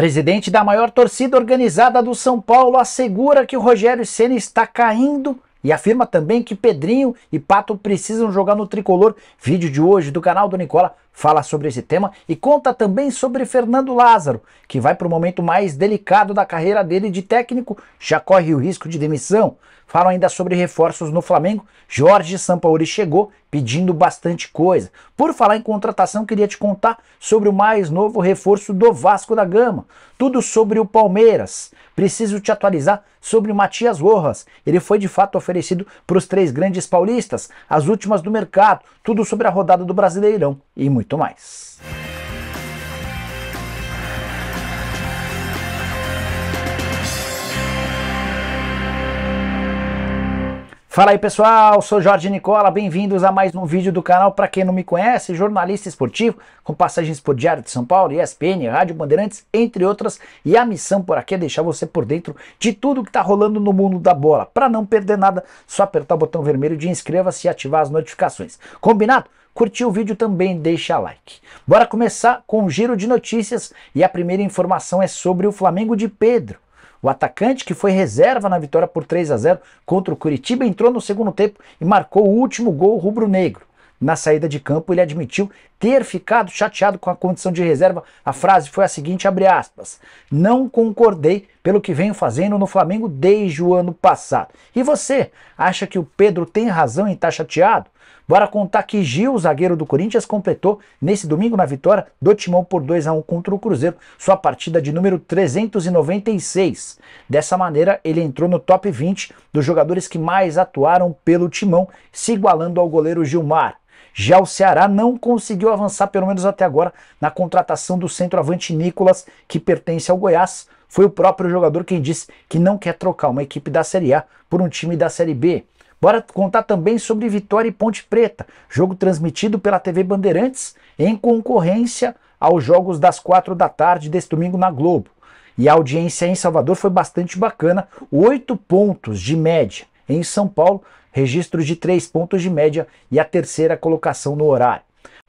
Presidente da maior torcida organizada do São Paulo assegura que o Rogério Ceni está caindo e afirma também que Pedrinho e Pato precisam jogar no tricolor. Vídeo de hoje do canal do Nicola fala sobre esse tema e conta também sobre Fernando Lázaro, que vai para o momento mais delicado da carreira dele de técnico, já corre o risco de demissão. fala ainda sobre reforços no Flamengo. Jorge Sampaoli chegou pedindo bastante coisa. Por falar em contratação, queria te contar sobre o mais novo reforço do Vasco da Gama. Tudo sobre o Palmeiras. Preciso te atualizar sobre Matias Rojas. Ele foi de fato oferecido para os três grandes paulistas, as últimas do mercado. Tudo sobre a rodada do Brasileirão e muito muito mais. Fala aí pessoal, sou Jorge Nicola, bem-vindos a mais um vídeo do canal. Para quem não me conhece, jornalista esportivo com passagens por Diário de São Paulo, ESPN, Rádio Bandeirantes, entre outras. E a missão por aqui é deixar você por dentro de tudo que está rolando no mundo da bola. Para não perder nada, só apertar o botão vermelho de inscreva-se e ativar as notificações. Combinado? curtir o vídeo também, deixa like. Bora começar com um giro de notícias e a primeira informação é sobre o Flamengo de Pedro. O atacante que foi reserva na vitória por 3 a 0 contra o Curitiba entrou no segundo tempo e marcou o último gol rubro-negro. Na saída de campo, ele admitiu ter ficado chateado com a condição de reserva. A frase foi a seguinte, aspas, Não concordei pelo que venho fazendo no Flamengo desde o ano passado. E você, acha que o Pedro tem razão em estar tá chateado? Bora contar que Gil, zagueiro do Corinthians, completou nesse domingo na vitória do Timão por 2 a 1 contra o Cruzeiro, sua partida de número 396. Dessa maneira, ele entrou no top 20 dos jogadores que mais atuaram pelo Timão, se igualando ao goleiro Gilmar. Já o Ceará não conseguiu avançar, pelo menos até agora, na contratação do centroavante Nicolas, que pertence ao Goiás. Foi o próprio jogador quem disse que não quer trocar uma equipe da Série A por um time da Série B. Bora contar também sobre Vitória e Ponte Preta, jogo transmitido pela TV Bandeirantes em concorrência aos jogos das quatro da tarde deste domingo na Globo. E a audiência em Salvador foi bastante bacana, oito pontos de média. Em São Paulo, registro de três pontos de média e a terceira colocação no horário.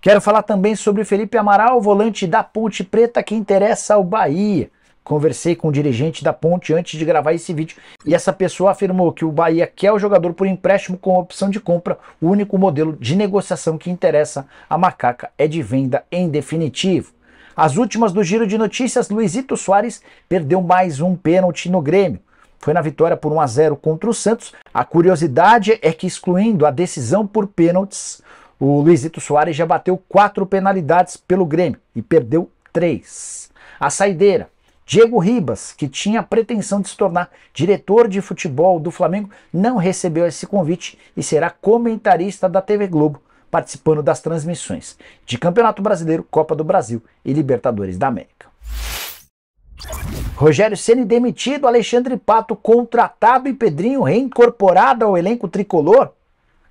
Quero falar também sobre Felipe Amaral, volante da Ponte Preta que interessa ao Bahia. Conversei com o dirigente da Ponte antes de gravar esse vídeo e essa pessoa afirmou que o Bahia quer o jogador por empréstimo com opção de compra. O único modelo de negociação que interessa a Macaca é de venda em definitivo. As últimas do giro de notícias, Luizito Soares perdeu mais um pênalti no Grêmio. Foi na vitória por 1 a 0 contra o Santos. A curiosidade é que excluindo a decisão por pênaltis, o Luizito Soares já bateu quatro penalidades pelo Grêmio e perdeu três. A saideira Diego Ribas, que tinha a pretensão de se tornar diretor de futebol do Flamengo, não recebeu esse convite e será comentarista da TV Globo, participando das transmissões de Campeonato Brasileiro, Copa do Brasil e Libertadores da América. Rogério Ceni demitido, Alexandre Pato contratado e Pedrinho reincorporado ao elenco tricolor.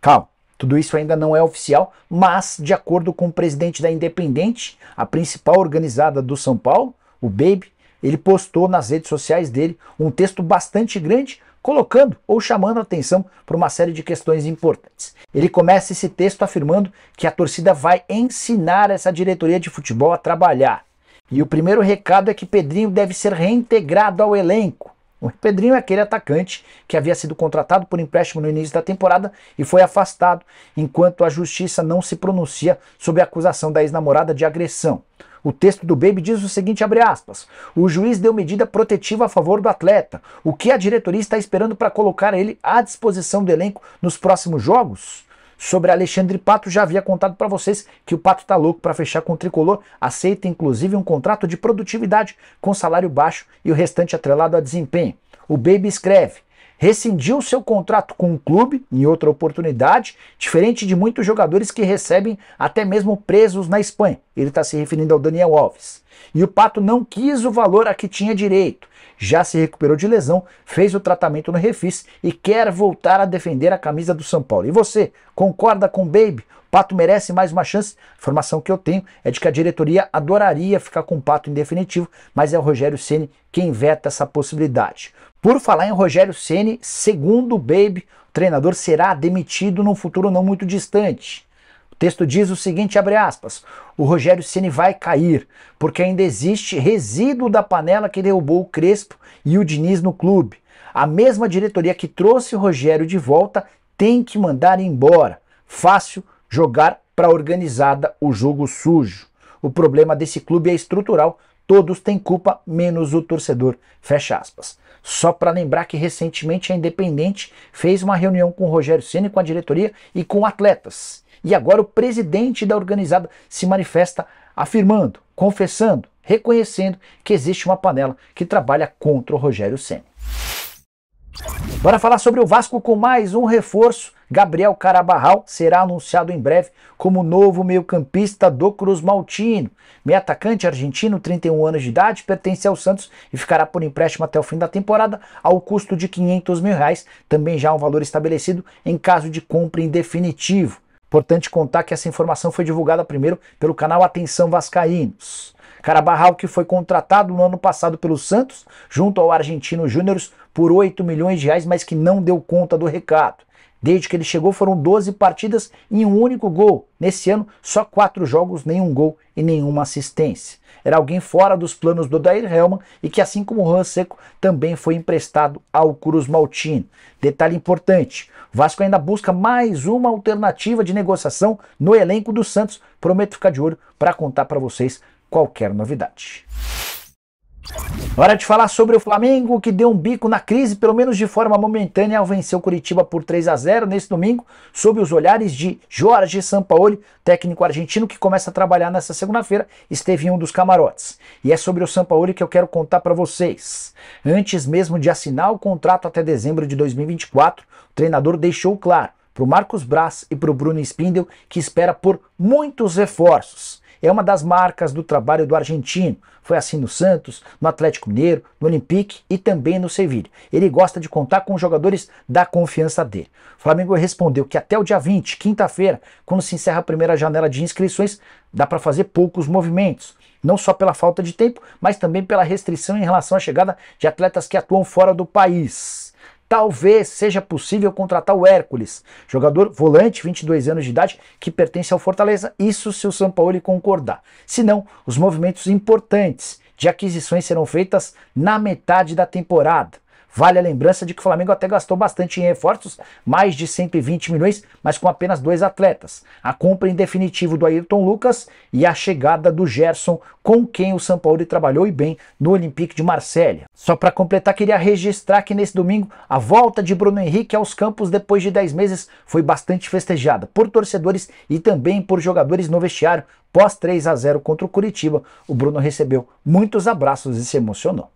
Calma, tudo isso ainda não é oficial, mas de acordo com o presidente da Independente, a principal organizada do São Paulo, o Baby, ele postou nas redes sociais dele um texto bastante grande, colocando ou chamando a atenção para uma série de questões importantes. Ele começa esse texto afirmando que a torcida vai ensinar essa diretoria de futebol a trabalhar. E o primeiro recado é que Pedrinho deve ser reintegrado ao elenco. O Pedrinho é aquele atacante que havia sido contratado por empréstimo no início da temporada e foi afastado, enquanto a justiça não se pronuncia sobre a acusação da ex-namorada de agressão. O texto do Baby diz o seguinte, abre aspas, o juiz deu medida protetiva a favor do atleta. O que a diretoria está esperando para colocar ele à disposição do elenco nos próximos jogos? Sobre Alexandre Pato, já havia contado para vocês que o Pato está louco para fechar com o Tricolor, aceita inclusive um contrato de produtividade com salário baixo e o restante atrelado a desempenho. O Baby escreve, rescindiu seu contrato com o clube em outra oportunidade, diferente de muitos jogadores que recebem até mesmo presos na Espanha. Ele está se referindo ao Daniel Alves. E o Pato não quis o valor a que tinha direito. Já se recuperou de lesão, fez o tratamento no Refis e quer voltar a defender a camisa do São Paulo. E você, concorda com o Baby? Pato merece mais uma chance. A informação que eu tenho é de que a diretoria adoraria ficar com o Pato em definitivo, mas é o Rogério Ceni quem veta essa possibilidade. Por falar em Rogério Ceni, segundo o Baby, o treinador será demitido num futuro não muito distante. O texto diz o seguinte, abre aspas, o Rogério Ceni vai cair, porque ainda existe resíduo da panela que derrubou o Crespo e o Diniz no clube. A mesma diretoria que trouxe o Rogério de volta tem que mandar embora. Fácil, jogar para organizada o jogo sujo. O problema desse clube é estrutural. Todos têm culpa, menos o torcedor. Fecha aspas. Só para lembrar que recentemente a Independente fez uma reunião com o Rogério Ceni, com a diretoria e com atletas. E agora o presidente da organizada se manifesta afirmando, confessando, reconhecendo que existe uma panela que trabalha contra o Rogério Ceni. Bora falar sobre o Vasco com mais um reforço Gabriel Carabarral será anunciado em breve como novo meio-campista do Cruz Maltino. Meio atacante argentino, 31 anos de idade, pertence ao Santos e ficará por empréstimo até o fim da temporada, ao custo de 500 mil reais, também já um valor estabelecido em caso de compra em definitivo. Importante contar que essa informação foi divulgada primeiro pelo canal Atenção Vascaínos. Carabarral, que foi contratado no ano passado pelo Santos, junto ao argentino Júnior, por 8 milhões de reais, mas que não deu conta do recado. Desde que ele chegou foram 12 partidas e um único gol. Nesse ano, só quatro jogos, nenhum gol e nenhuma assistência. Era alguém fora dos planos do Dair Helman e que, assim como o Han Seco, também foi emprestado ao Cruz Maltino. Detalhe importante: Vasco ainda busca mais uma alternativa de negociação no elenco do Santos. Prometo ficar de olho para contar para vocês qualquer novidade. Hora de falar sobre o Flamengo, que deu um bico na crise, pelo menos de forma momentânea, ao vencer o Curitiba por 3 a 0 nesse domingo, sob os olhares de Jorge Sampaoli, técnico argentino que começa a trabalhar nessa segunda-feira, esteve em um dos camarotes. E é sobre o Sampaoli que eu quero contar para vocês. Antes mesmo de assinar o contrato até dezembro de 2024, o treinador deixou claro para o Marcos Braz e para o Bruno Spindel que espera por muitos reforços. É uma das marcas do trabalho do argentino. Foi assim no Santos, no Atlético Mineiro, no Olympique e também no Sevilha. Ele gosta de contar com jogadores da confiança dele. O Flamengo respondeu que até o dia 20, quinta-feira, quando se encerra a primeira janela de inscrições, dá para fazer poucos movimentos não só pela falta de tempo, mas também pela restrição em relação à chegada de atletas que atuam fora do país talvez seja possível contratar o Hércules, jogador volante, 22 anos de idade, que pertence ao Fortaleza, isso se o Sampaoli concordar. Se não, os movimentos importantes de aquisições serão feitas na metade da temporada. Vale a lembrança de que o Flamengo até gastou bastante em reforços, mais de 120 milhões, mas com apenas dois atletas. A compra em definitivo do Ayrton Lucas e a chegada do Gerson, com quem o São Paulo trabalhou e bem no Olympique de Marselha. Só para completar, queria registrar que nesse domingo a volta de Bruno Henrique aos campos depois de 10 meses foi bastante festejada por torcedores e também por jogadores no vestiário pós 3 a 0 contra o Curitiba. O Bruno recebeu muitos abraços e se emocionou.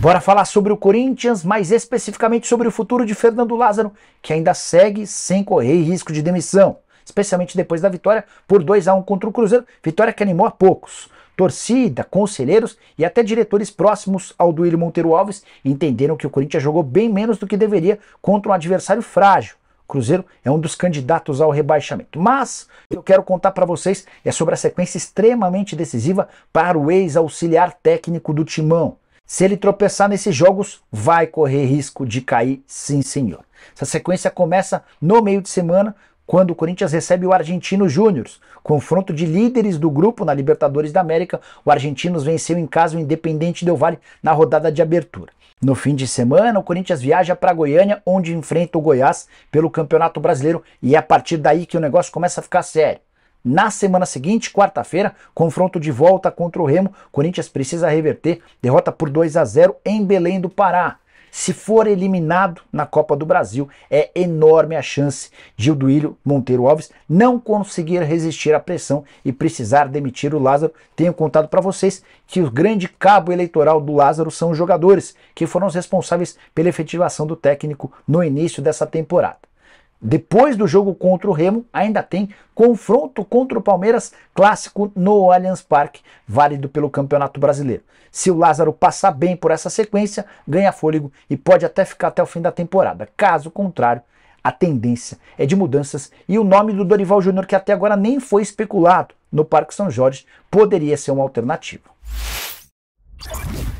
Bora falar sobre o Corinthians, mais especificamente sobre o futuro de Fernando Lázaro, que ainda segue sem correr risco de demissão, especialmente depois da vitória por 2 a 1 contra o Cruzeiro, vitória que animou a poucos. Torcida, conselheiros e até diretores próximos ao Duílio Monteiro Alves entenderam que o Corinthians jogou bem menos do que deveria contra um adversário frágil. Cruzeiro é um dos candidatos ao rebaixamento. Mas o que eu quero contar para vocês é sobre a sequência extremamente decisiva para o ex-auxiliar técnico do Timão. Se ele tropeçar nesses jogos, vai correr risco de cair, sim, senhor. Essa sequência começa no meio de semana, quando o Corinthians recebe o Argentino Júnior. Confronto de líderes do grupo na Libertadores da América, o Argentinos venceu em casa o Independente Del Vale na rodada de abertura. No fim de semana, o Corinthians viaja para Goiânia, onde enfrenta o Goiás pelo Campeonato Brasileiro, e é a partir daí que o negócio começa a ficar sério. Na semana seguinte, quarta-feira, confronto de volta contra o Remo. Corinthians precisa reverter, derrota por 2 a 0 em Belém do Pará. Se for eliminado na Copa do Brasil, é enorme a chance de o Duílio Monteiro Alves não conseguir resistir à pressão e precisar demitir o Lázaro. Tenho contado para vocês que o grande cabo eleitoral do Lázaro são os jogadores que foram os responsáveis pela efetivação do técnico no início dessa temporada. Depois do jogo contra o Remo, ainda tem confronto contra o Palmeiras, clássico no Allianz Parque, válido pelo Campeonato Brasileiro. Se o Lázaro passar bem por essa sequência, ganha fôlego e pode até ficar até o fim da temporada. Caso contrário, a tendência é de mudanças e o nome do Dorival Júnior, que até agora nem foi especulado no Parque São Jorge, poderia ser uma alternativa.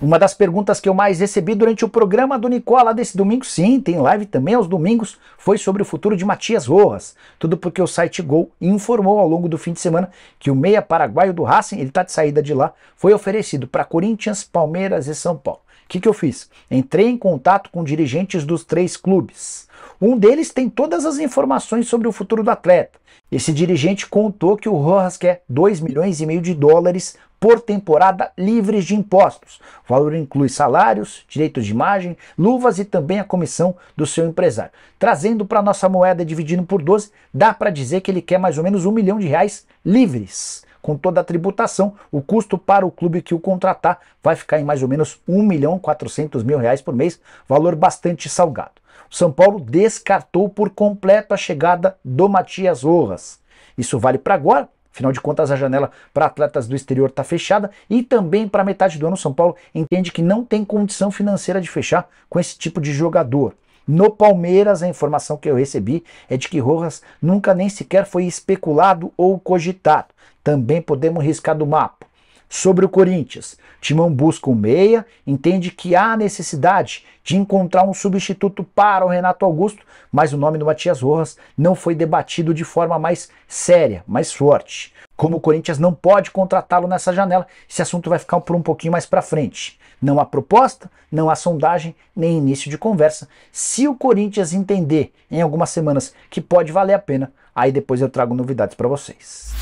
Uma das perguntas que eu mais recebi durante o programa do Nicola desse domingo, sim, tem live também aos domingos, foi sobre o futuro de Matias Rojas. Tudo porque o site Gol informou ao longo do fim de semana que o meia paraguaio do Racing, ele tá de saída de lá, foi oferecido para Corinthians, Palmeiras e São Paulo. O que, que eu fiz? Entrei em contato com dirigentes dos três clubes. Um deles tem todas as informações sobre o futuro do atleta. Esse dirigente contou que o Rojas quer 2 milhões e meio de dólares por temporada livres de impostos. O valor inclui salários, direitos de imagem, luvas e também a comissão do seu empresário. Trazendo para nossa moeda dividindo por 12, dá para dizer que ele quer mais ou menos um milhão de reais livres com toda a tributação, o custo para o clube que o contratar vai ficar em mais ou menos um milhão quatrocentos mil reais por mês, valor bastante salgado. O São Paulo descartou por completo a chegada do Matias Orras. Isso vale para agora, Afinal de contas, a janela para atletas do exterior está fechada e também para metade do ano o São Paulo entende que não tem condição financeira de fechar com esse tipo de jogador. No Palmeiras, a informação que eu recebi é de que Rojas nunca nem sequer foi especulado ou cogitado. Também podemos riscar do mapa. Sobre o Corinthians, Timão busca o meia, entende que há necessidade de encontrar um substituto para o Renato Augusto, mas o nome do Matias Rojas não foi debatido de forma mais séria, mais forte. Como o Corinthians não pode contratá-lo nessa janela, esse assunto vai ficar por um pouquinho mais para frente. Não há proposta, não há sondagem, nem início de conversa. Se o Corinthians entender em algumas semanas que pode valer a pena, aí depois eu trago novidades para vocês.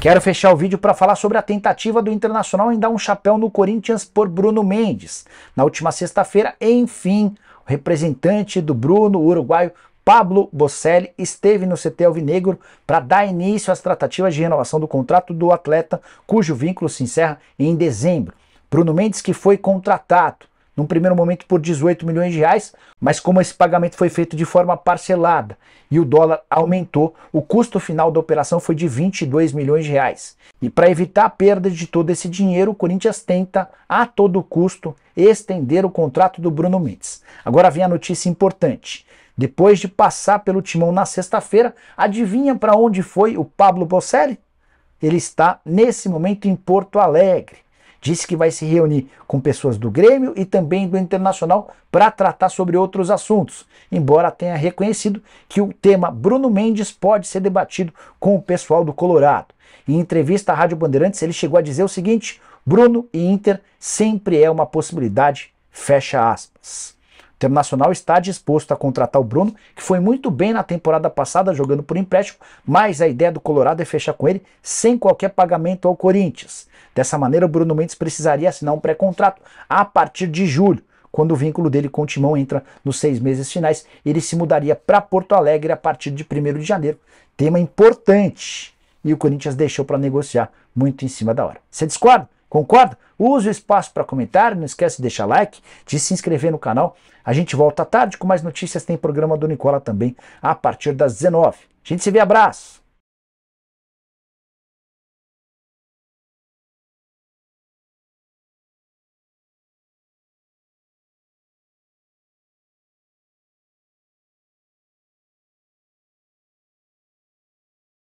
Quero fechar o vídeo para falar sobre a tentativa do Internacional em dar um chapéu no Corinthians por Bruno Mendes. Na última sexta-feira, enfim, o representante do Bruno, o uruguaio Pablo Bocelli, esteve no CT Alvinegro para dar início às tratativas de renovação do contrato do atleta, cujo vínculo se encerra em dezembro. Bruno Mendes, que foi contratado num primeiro momento por 18 milhões de reais, mas como esse pagamento foi feito de forma parcelada e o dólar aumentou, o custo final da operação foi de 22 milhões de reais. E para evitar a perda de todo esse dinheiro, o Corinthians tenta a todo custo estender o contrato do Bruno Mendes. Agora vem a notícia importante. Depois de passar pelo timão na sexta-feira, adivinha para onde foi o Pablo Bocelli? Ele está nesse momento em Porto Alegre. Disse que vai se reunir com pessoas do Grêmio e também do Internacional para tratar sobre outros assuntos, embora tenha reconhecido que o tema Bruno Mendes pode ser debatido com o pessoal do Colorado. Em entrevista à Rádio Bandeirantes, ele chegou a dizer o seguinte: Bruno e Inter sempre é uma possibilidade, fecha aspas. O Internacional está disposto a contratar o Bruno, que foi muito bem na temporada passada jogando por empréstimo, mas a ideia do Colorado é fechar com ele sem qualquer pagamento ao Corinthians. Dessa maneira, o Bruno Mendes precisaria assinar um pré-contrato a partir de julho. Quando o vínculo dele com o Timão entra nos seis meses finais, ele se mudaria para Porto Alegre a partir de 1 de janeiro. Tema importante. E o Corinthians deixou para negociar muito em cima da hora. Você discorda? Concorda? Use o espaço para comentário, não esquece de deixar like, de se inscrever no canal. A gente volta à tarde com mais notícias, tem programa do Nicola também a partir das 19. A gente se vê, abraço!